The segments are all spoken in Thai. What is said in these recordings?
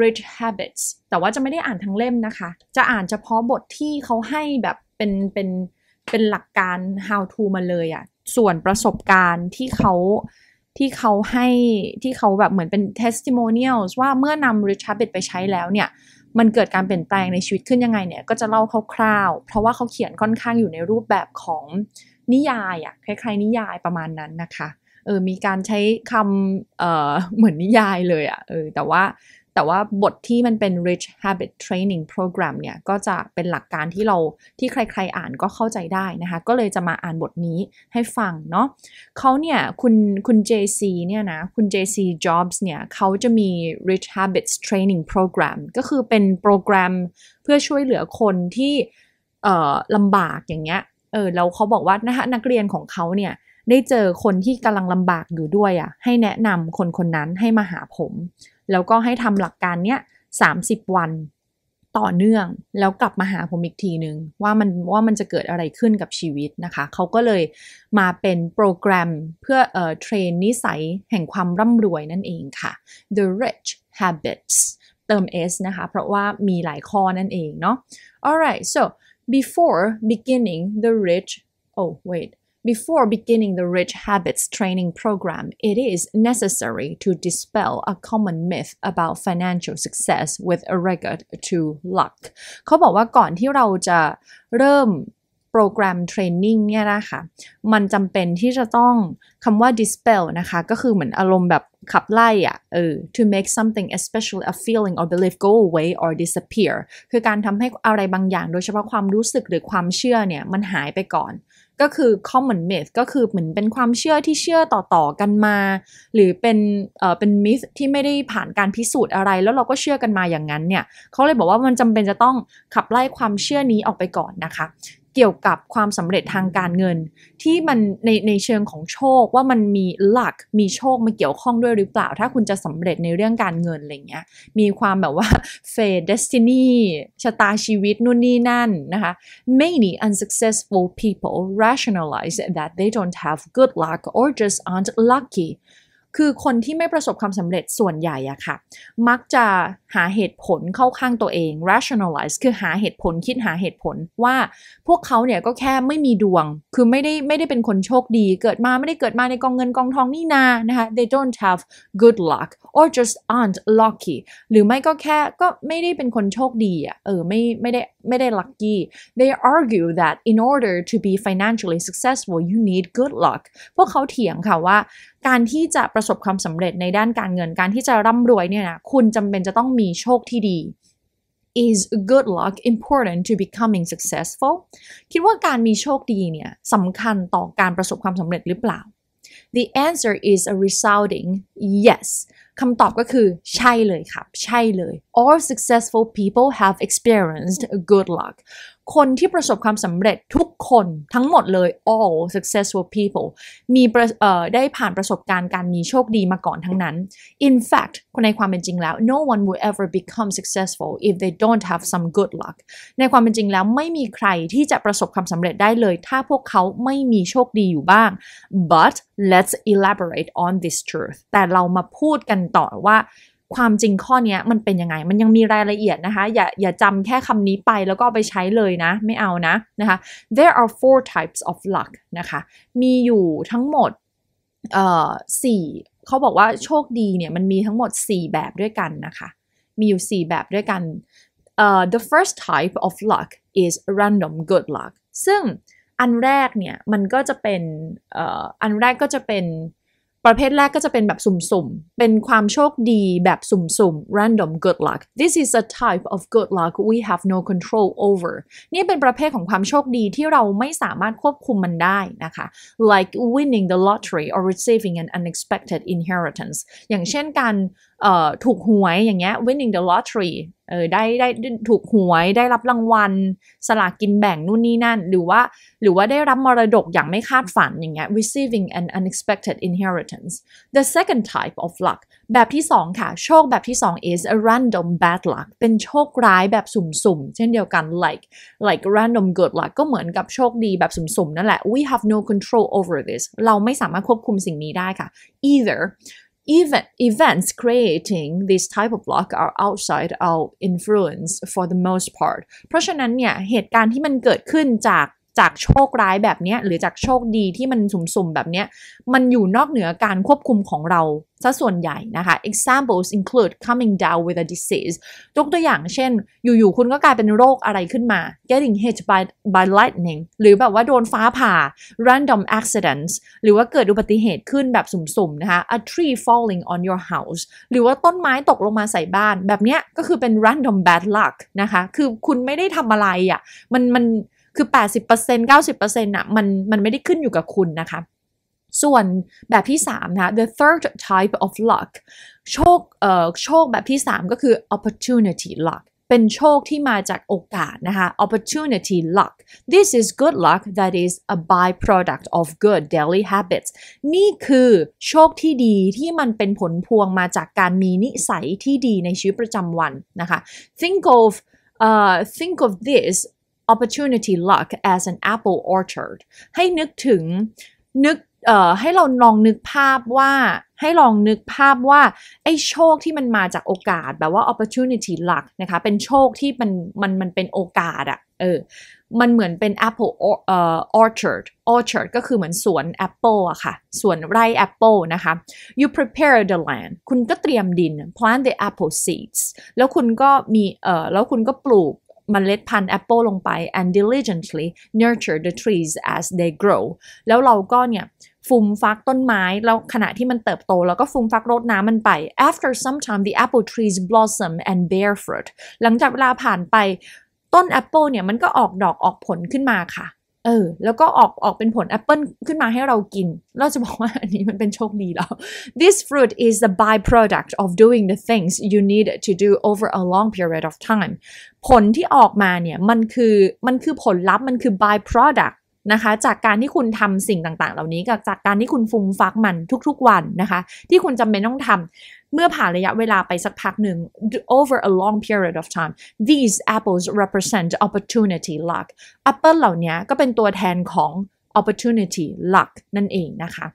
Rich Habits แต่ว่าจะไม่ได้อ่านทั้งเล่มนะคะ จะอ่านเฉพาะบทที่เขาให้แบบเป็นเป็นเป็นหลักการ how to มาเลยอะส่วนประสบการณ์ที่เขาที่เขาให้ที่เขาแบบเหมือนเป็น testimonials ว่าเมื่อนำ Rich Habit s ไปใช้แล้วเนี่ย มันเกิดการเปลี่ยนแปลงในชีวิตขึ้นยังไงเนี่ย ก็จะเล่าคร่าวๆ เพราะว่าเขาเขียนค่อนข้างอยู่ในรูปแบบของนิยายอะคล้ายๆนิยายประมาณนั้นนะคะ เออ มีการใช้คำเออเหมือนนิยายเลยอะเออ แต่ว่าแต่ว่าบทที่มันเป็น rich habit training program เนี่ยก็จะเป็นหลักการที่เราที่ใครๆอ่านก็เข้าใจได้นะคะก็เลยจะมาอ่านบทนี้ให้ฟังเนาะเขาเนี่ยคุณคุณ JC เนี่ยนะคุณ JC Jobs เนี่ยเขาจะมี rich habits training program ก็คือเป็นโปรแกรมเพื่อช่วยเหลือคนที่ลำบากอย่างเงี้ยเออแล้วเขาบอกว่านะคะนักเรียนของเขาเนี่ยได้เจอคนที่กำลังลำบากอยู่ด้วยอะ่ะให้แนะนำคนคนนั้นให้มาหาผมแล้วก็ให้ทำหลักการเนี้ยสาวัน ต่อเนื่อง แล้วกลับมาหาผมอีกทีหนึง่งว่ามันว่ามันจะเกิดอะไรขึ้นกับชีวิตนะคะ เขาก็เลยมาเป็นโปรแกรมเพื่อเอ่อเทรนนิสัยแห่งความร่ำรวยนั่นเองค่ะ The Rich Habits เติม s นะคะ เพราะว่ามีหลายข้อนั่นเองเนาะ alright so before beginning the rich oh wait Before beginning the Rich Habits training program, it is necessary to dispel a common myth about financial success with a regard to luck. เขาบอกว่าก่อนที่เราจะเริ่มโปรแกรมเทรนนิ่งเนี่ยนะคะ มันจำเป็นที่จะต้องคำว่า dispel นะคะ ก็คือเหมือนอารมณ์แบบขับไล่อะเออ to make something especially a feeling or belief go away or disappear คือการทำให้อะไรบางอย่างโดยเฉพาะความรู้สึกหรือความเชื่อเนี่ยมันหายไปก่อน ก็คือ common myth ก็คือเหมือนเป็นความเชื่อที่เชื่อต่อ ๆ กันมา หรือเป็นเอ่อเป็น myth ที่ไม่ได้ผ่านการพิสูจน์อะไรแล้วเราก็เชื่อกันมาอย่างนั้นเนี่ยเขาเลยบอกว่ามันจำเป็นจะต้องขับไล่ความเชื่อนี้ออกไปก่อนนะคะเกี่ยวกับความสำเร็จทางการเงิน ที่มันในในเชิงของโชคว่ามันมีหลักมีโชคมาเกี่ยวข้องด้วยหรือเปล่า ถ้าคุณจะสำเร็จในเรื่องการเงินอะไรเงี้ยมีความแบบว่าเฟดเดสตินีชะตาชีวิตนู่นนี่นั่นนะคะ many unsuccessful people rationalize that they don't have good luck or just aren't lucky คือคนที่ไม่ประสบความสำเร็จส่วนใหญ่อะค่ะมักจะหาเหตุผลเข้าข้างตัวเอง rationalize คือหาเหตุผลคิดหาเหตุผลว่าพวกเขาเนี่ยก็แค่ไม่มีดวงคือไม่ได้ไม่ได้เป็นคนโชคดี เกิดมาไม่ได้เกิดมาในกองเงินกองทองนี่นานะคะ they don't have good luck or just aren't lucky หรือไม่ก็แค่ก็ไม่ได้เป็นคนโชคดีอะเออไม่ไม่ได้ไม่ได้ lucky they argue that in order to be financially successful you need good luck พวกเขาเถียงค่ะว่าการที่จะประสบความสำเร็จในด้านการเงิน การที่จะร่ำรวยเนี่ยนะคุณจำเป็นจะต้องมีโชคที่ดี is good luck important to becoming successful คิดว่าการมีโชคดีเนี่ยสำคัญต่อการประสบความสำเร็จหรือเปล่า The answer is a resounding yes คำตอบก็คือ ใช่เลยครับ ใช่เลย all successful people have experienced good luck คนที่ประสบความสำเร็จทุกคนทั้งหมดเลย all successful people มีได้ผ่านประสบการณ์การมีโชคดีมาก่อนทั้งนั้น in fact คนในความเป็นจริงแล้ว no one will ever become successful if they don't have some good luck ในความเป็นจริงแล้วไม่มีใครที่จะประสบความสำเร็จได้เลย ถ้าพวกเขาไม่มีโชคดีอยู่บ้าง but let's elaborate on this truth แต่เรามาพูดกันต่อว่าความจริงข้อนี้มันเป็นยังไง มันยังมีรายละเอียดนะคะ อย่าอย่าจำแค่คำนี้ไปแล้วก็ไปใช้เลยนะ ไม่เอานะนะคะ there are four types of luck นะคะ มีอยู่ทั้งหมดเอ่อสี่เขาบอกว่าโชคดีเนี่ยมันมีทั้งหมด 4 แบบด้วยกันนะคะ มีอยู่ 4 แบบด้วยกันเอ่อ the first type of luck is random good luck ซึ่งอันแรกเนี่ยมันก็จะเป็นเอ่ออันแรกก็จะเป็นประเภทแรกก็จะเป็นแบบสุ่มๆ เป็นความโชคดีแบบสุ่มๆ random good luck this is a type of good luck we have no control over นี่เป็นประเภทของความโชคดีที่เราไม่สามารถควบคุมมันได้นะคะ like winning the lottery or receiving an unexpected inheritance อย่างเช่นการถูกหวยอย่างเงี้ย winning the lottery เออได้ได้ถูกหวยได้รับรางวัลสลากกินแบ่งนู่น นี่นั่นหรือว่า หรือว่าได้รับมรดกอย่างไม่คาดฝัน อย่างเงี้ย receiving an unexpected inheritance the second type of luck แบบที่2ค่ะ โชคแบบที่ 2 is a random bad luck เป็นโชคร้ายแบบสุ่มๆ เช่นเดียวกัน like like random good luck ก็เหมือนกับโชคดีแบบสุ่มๆ นั่นแหละ we have no control over this เราไม่สามารถควบคุมสิ่งนี้ได้ค่ะ either even events creating this type of block are outside our influence for the most part เพราะฉะนั้นเนี่ยเหตุการณ์ที่มันเกิดขึ้นจากจากโชคร้ายแบบนี้หรือจากโชคดีที่มันสุ่มๆ แบบนี้มันอยู่นอกเหนือการควบคุมของเราซะส่วนใหญ่นะคะ examples include coming down with a disease ยกตัวอย่างเช่นอยู่ๆคุณก็กลายเป็นโรคอะไรขึ้นมา getting hit by by lightning หรือแบบว่าโดนฟ้าผ่า random accidents หรือว่าเกิดอุบัติเหตุขึ้นแบบสุ่มๆนะคะ a tree falling on your house หรือว่าต้นไม้ตกลงมาใส่บ้านแบบเนี้ยก็คือเป็น random bad luck นะคะคือคุณไม่ได้ทำอะไรอะ่ะมันมันคือ 80% 90%นะ่ะมัน มันไม่ได้ขึ้นอยู่กับคุณนะคะ ส่วนแบบที่ 3 นะ the third type of luck โชค เอ่อ โชคแบบที่ 3 ก็คือ opportunity luck เป็นโชคที่มาจากโอกาสนะคะ opportunity luck this is good luck that is a byproduct of good daily habits นี่คือโชคที่ดีที่มันเป็นผลพวงมาจากการมีนิสัยที่ดีในชีวิตประจำวันนะคะ think of uh, think of this opportunity luck as an apple orchard ให้นึกถึงนึกเอ่อให้เราลองนึกภาพว่าให้ลองนึกภาพว่า ไอ้โชคที่มันมาจากโอกาสแบบว่า opportunity luck นะคะ เป็นโชคที่มันมันมันเป็นโอกาสอะเออมันเหมือนเป็น apple or, c h a r d orchard ก็คือเหมือนสวนแอปเปิลอะค่ะสวนไร่แอปเปิลนะคะ you prepare the land คุณก็เตรียมดิน plant the apple seeds แล้วคุณก็มีเอ่อแล้วคุณก็ปลูกมันเล็ดพันธุ์แอปเปิลลงไป and diligently nurture the trees as they grow แล้วเราก็เนี่ยฟุมฟักต้นไม้ แล้วขณะที่มันเติบโต แล้วก็ฟุมฟักรดน้ำมันไป after some time the apple trees blossom and bear fruit หลังจากเวลาผ่านไป ต้นแอปเปิลเนี่ย มันก็ออกดอกออกผลขึ้นมาค่ะเออ แล้วก็ออกออกเป็นผลแอปเปิลขึ้นมาให้เรากิน เราจะบอกว่าอันนี้มันเป็นโชคดีแล้ว This fruit is the byproduct of doing the things you need to do over a long period of time ผลที่ออกมาเนี่ย มันคือมันคือผลลัพธ์มันคือ byproduct นะคะ จากการที่คุณทำสิ่งต่างๆ เหล่านี้กับจากการที่คุณฟุ้งฟักมันทุก ๆวันนะคะ ที่คุณจำเป็นต้องทำเมื่อผ่านระยะเวลาไปสักพักหนึ่ง over a long period of time these apples represent opportunity luck apple เหล่านี้ก็เป็นตัวแทนของ opportunity luck นั่นเองนะคะ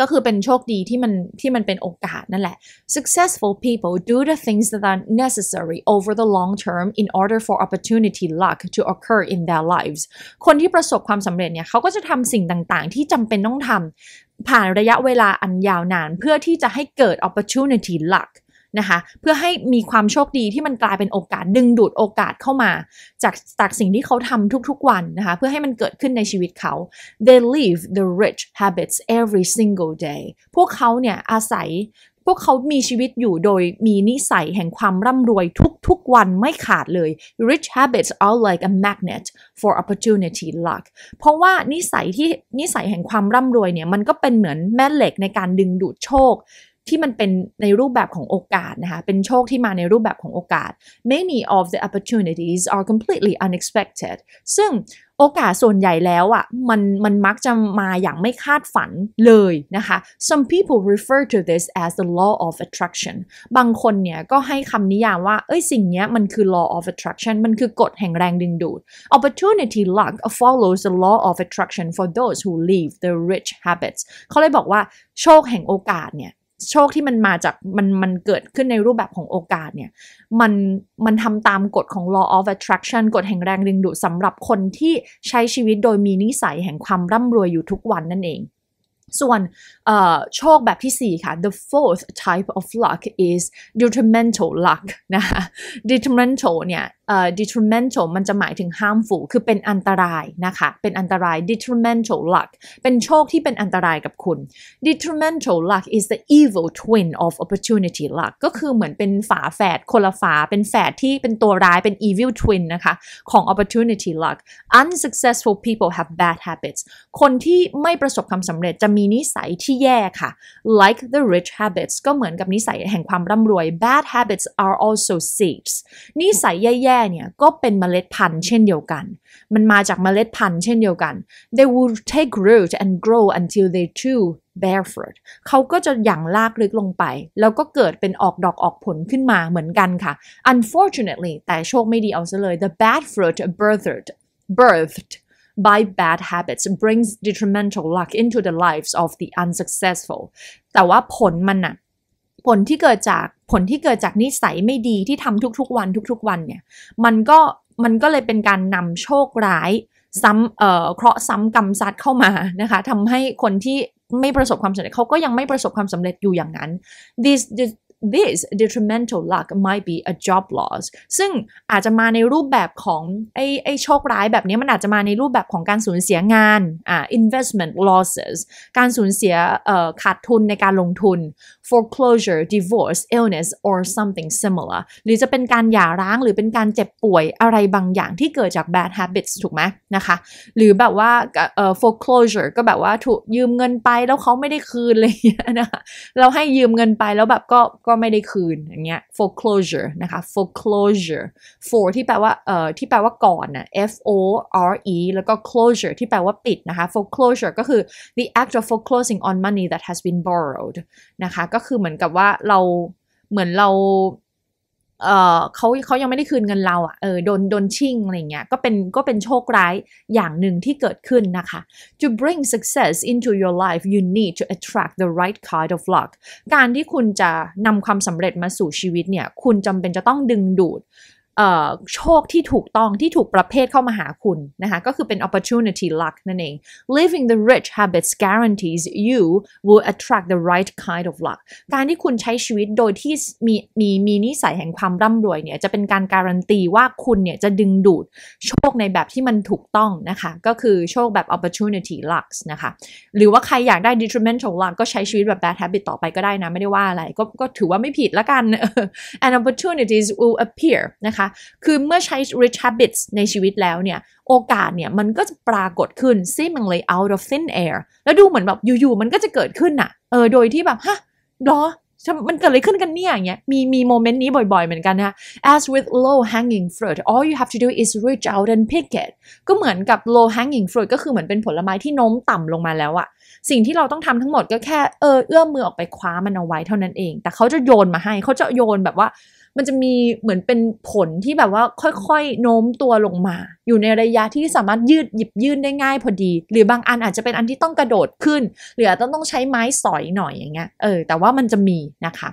ก็คือเป็นโชคดีที่มันที่มันเป็นโอกาสนั่นแหละ successful people do the things that are necessary over the long term in order for opportunity luck to occur in their lives คนที่ประสบความสำเร็จเนี่ยเขาก็จะทำสิ่งต่างๆ ที่จำเป็นต้องทำผ่านระยะเวลาอันยาวนานเพื่อที่จะให้เกิด opportunity luck นะคะเพื่อให้มีความโชคดีที่มันกลายเป็นโอกาส ดึงดูดโอกาสเข้ามา จากจากสิ่งที่เขาทำทุกๆวันนะคะเพื่อให้มันเกิดขึ้นในชีวิตเขา they live the rich habits every single day พวกเขาเนี่ยอาศัยพวกเขามีชีวิตอยู่โดยมีนิสัยแห่งความร่ำรวยทุกๆวันไม่ขาดเลย rich habits are like a magnet for opportunity luck เพราะว่านิสัยที่นิสัยแห่งความร่ำรวยเนี่ยมันก็เป็นเหมือนแม่เหล็กในการดึงดูดโชคที่มันเป็นในรูปแบบของโอกาสนะคะ เป็นโชคที่มาในรูปแบบของโอกาส many of the opportunities are completely unexpected ซึ่งโอกาสส่วนใหญ่แล้วอะ่ะมันมันมักจะมาอย่างไม่คาดฝันเลยนะคะ some people refer to this as the law of attraction บางคนเนี่ยก็ให้คำนิยามว่า เอ้ยสิ่งนี้มันคือ law of attraction มันคือกฎแห่งแรงดึงดูด opportunity luck follows the law of attraction for those who leave the rich habits เขาเลยบอกว่าโชคแห่งโอกาสเนี่ยโชคที่มันมาจากมันมันเกิดขึ้นในรูปแบบของโอกาสเนี่ยมันมันทำตามกฎของ law of attraction กฎแห่งแรงดึงดูดสำหรับคนที่ใช้ชีวิตโดยมีนิสัยแห่งความร่ำรวยอยู่ทุกวันนั่นเอง ส่วนโชคแบบที่ 4 ค่ะ the fourth type of luck is detrimental luck นะะ detrimental เนี่ย detrimental มันจะหมายถึง harmful คือเป็นอันตรายนะคะเป็นอันตราย detrimental luck เป็นโชคที่เป็นอันตรายกับคุณ detrimental luck is the evil twin of opportunity luck ก็คือเหมือนเป็นฝาแฝดคนละฝาเป็นแฝดที่เป็นตัวร้ายเป็น evil twin นะคะ ของ opportunity luck unsuccessful people have bad habits คนที่ไม่ประสบความสำเร็จจะมีนิสัยที่แย่ค่ะ like the rich habits ก็เหมือนกับนิสัยแห่งความร่ำรวย bad habits are also seeds นิสัยแย่เนี่ยก็เป็นเมล็ดพันธุ์เช่นเดียวกัน มันมาจากเมล็ดพันธุ์เช่นเดียวกัน they will take root and grow until they too bear fruit เขาก็จะหยั่งลากลึกลงไป แล้วก็เกิดเป็นออกดอกออกผลขึ้นมาเหมือนกันค่ะ unfortunately แต่โชคไม่ดีเอาซะเลย the bad fruit birthed birthed by bad habits brings detrimental luck into the lives of the unsuccessful แต่ว่าผลมันน่ะ ผลที่เกิดจากผลที่เกิดจากนิสัยไม่ดีที่ทำทุก ๆ วันทุกๆวันเนี่ยมันก็มันก็เลยเป็นการนำโชคร้ายซ้ำเอ่อเคราะห์ซ้ำกรรมซัดเข้ามานะคะทำให้คนที่ไม่ประสบความสำเร็จเขาก็ยังไม่ประสบความสำเร็จอยู่อย่างนั้น this, this this detrimental luck might be a job loss ซึ่งอาจจะมาในรูปแบบของไอ้ไอ้โชคร้ายแบบนี้ มันอาจจะมาในรูปแบบของการสูญเสียงานอ่า investment losses การสูญเสียเอ่อขาดทุนในการลงทุน foreclosure divorce illness or something similar หรือจะเป็นการหย่าร้าง หรือเป็นการเจ็บป่วย อะไรบางอย่างที่เกิดจาก bad habits ถูกไหมนะคะหรือแบบว่าเอ่อ foreclosure ก็แบบว่าถูกยืมเงินไปแล้วเขาไม่ได้คืนเลยนะคะเราให้ยืมเงินไปแล้วแบบก็ก็ไม่ได้คืนอย่างเงี้ย foreclosure นะคะ foreclosure for ที่แปลว่า เอ่อ ที่แปลว่าก่อนนะ f o r e แล้วก็ closure ที่แปลว่าปิดนะคะ foreclosure ก็คือ the act of foreclosing on money that has been borrowed นะคะ ก็คือเหมือนกับว่าเรา เหมือนเราเออเขาเขายังไม่ได้คืนเงินเราอะ่ะเออโดนโดนชิ่งอะไรเงี้ยก็เป็นก็เป็นโชคร้ายอย่างหนึ่งที่เกิดขึ้นนะคะ to bring success into your life you need to attract the right kind of luck การที่คุณจะนำความสำเร็จมาสู่ชีวิตเนี่ยคุณจำเป็นจะต้องดึงดูดโชคที่ถูกต้องที่ถูกประเภทเข้ามาหาคุณนะคะก็คือเป็น opportunity luck นั่นเอง living the rich habits guarantees you will attract the right kind of luck การที่คุณใช้ชีวิตโดยที่มีมีมีนิสัยแห่งความร่ำรวยเนี่ยจะเป็นการการันตี ว่าคุณเนี่ยจะดึงดูดโชคในแบบที่มันถูกต้องนะคะ ก็คือโชคแบบ opportunity luck นะคะหรือว่าใครอยากได้ detrimental luck ก็ใช้ชีวิตแบบ bad habit ต่อไปก็ได้นะ ไม่ได้ว่าอะไรก็ก็ถือว่าไม่ผิดละกัน and opportunities will appear นะคะคือเมื่อใช้ rich habits ในชีวิตแล้วเนี่ย โอกาสเนี่ย มันก็จะปรากฏขึ้น seemingly out of thin air แล้วดูเหมือนแบบอยู่ ๆ มันก็จะเกิดขึ้นอะเออโดยที่แบบ ฮะดรอมันเกิดอะไรขึ้นกันเนี่ยอย่างเงี้ยมีมีโมเมนต์นี้บ่อย ๆเหมือนกันนะะ as with low hanging fruit all you have to do is reach out and pick it ก็เหมือนกับ low hanging fruit ก็คือเหมือนเป็นผลไม้ที่โน้มต่ำลงมาแล้วอะสิ่งที่เราต้องทำทั้งหมดก็แค่เออเอื้อมมือออกไปคว้ามันเอาไว้เท่านั้นเอง แต่เขาจะโยนมาให้เขาจะโยนแบบว่ามันจะมีเหมือนเป็นผลที่แบบว่าค่อยๆโน้มตัวลงมา อยู่ในระยะที่สามารถยืดหยิบยื่นได้ง่ายพอดี หรือบางอันอาจจะเป็นอันที่ต้องกระโดดขึ้น หรืออาจจะต้องใช้ไม้สอยหน่อยอย่างเงี้ยเออแต่ว่ามันจะมีนะคะ